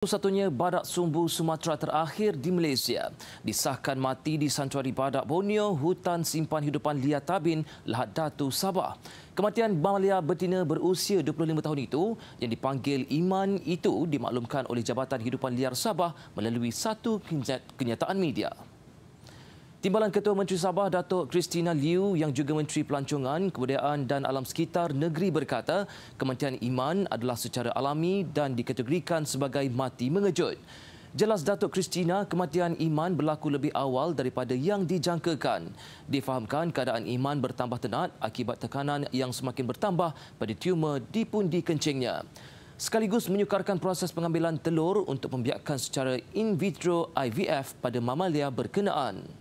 Satu-satunya badak sumbu Sumatera terakhir di Malaysia disahkan mati di Sanctuary Badak Borneo, Hutan Simpan Hidupan Lia Tabin, Lahat Datu, Sabah. Kematian mamalia betina berusia 25 tahun itu yang dipanggil Iman itu dimaklumkan oleh Jabatan Hidupan Liar Sabah melalui satu kenyataan media. Timbalan Ketua Menteri Sabah Datuk Kristina Liu yang juga Menteri Pelancongan, Kebudayaan dan Alam Sekitar Negeri berkata, kematian iman adalah secara alami dan dikategorikan sebagai mati mengejut. Jelas Datuk Kristina, kematian Iman berlaku lebih awal daripada yang dijangkakan. Difahamkan keadaan Iman bertambah tenat akibat tekanan yang semakin bertambah pada tumor di pundi kencingnya. Sekaligus menyukarkan proses pengambilan telur untuk membiarkan secara in vitro IVF pada mamalia berkenaan.